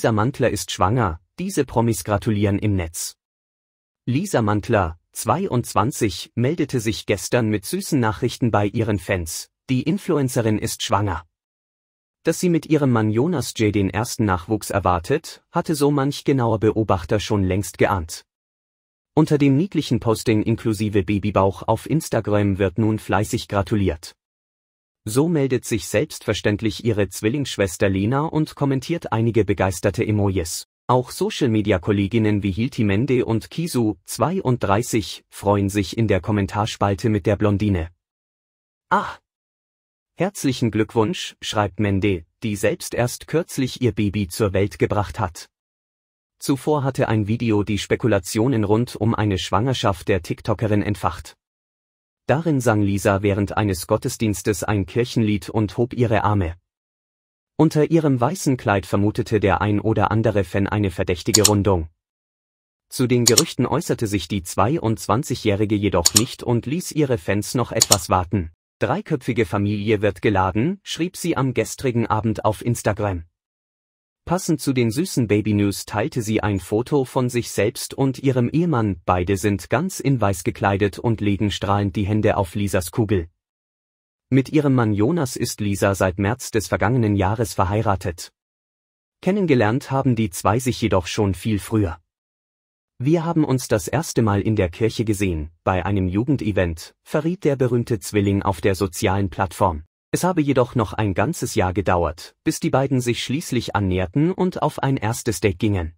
Lisa Mantler ist schwanger, diese Promis gratulieren im Netz. Lisa Mantler, 22, meldete sich gestern mit süßen Nachrichten bei ihren Fans, die Influencerin ist schwanger. Dass sie mit ihrem Mann Jonas J. den ersten Nachwuchs erwartet, hatte so manch genauer Beobachter schon längst geahnt. Unter dem niedlichen Posting inklusive Babybauch auf Instagram wird nun fleißig gratuliert. So meldet sich selbstverständlich ihre Zwillingsschwester Lena und kommentiert einige begeisterte Emojis. Auch Social-Media-Kolleginnen wie Hilti Mende und Kisu, 32, freuen sich in der Kommentarspalte mit der Blondine. Ah! Herzlichen Glückwunsch, schreibt Mende, die selbst erst kürzlich ihr Baby zur Welt gebracht hat. Zuvor hatte ein Video die Spekulationen rund um eine Schwangerschaft der TikTokerin entfacht. Darin sang Lisa während eines Gottesdienstes ein Kirchenlied und hob ihre Arme. Unter ihrem weißen Kleid vermutete der ein oder andere Fan eine verdächtige Rundung. Zu den Gerüchten äußerte sich die 22-Jährige jedoch nicht und ließ ihre Fans noch etwas warten. Dreiköpfige Familie wird geladen, schrieb sie am gestrigen Abend auf Instagram. Passend zu den süßen Baby-News teilte sie ein Foto von sich selbst und ihrem Ehemann, beide sind ganz in weiß gekleidet und legen strahlend die Hände auf Lisas Kugel. Mit ihrem Mann Jonas ist Lisa seit März des vergangenen Jahres verheiratet. Kennengelernt haben die zwei sich jedoch schon viel früher. Wir haben uns das erste Mal in der Kirche gesehen, bei einem Jugendevent, verriet der berühmte Zwilling auf der sozialen Plattform. Es habe jedoch noch ein ganzes Jahr gedauert, bis die beiden sich schließlich annäherten und auf ein erstes Date gingen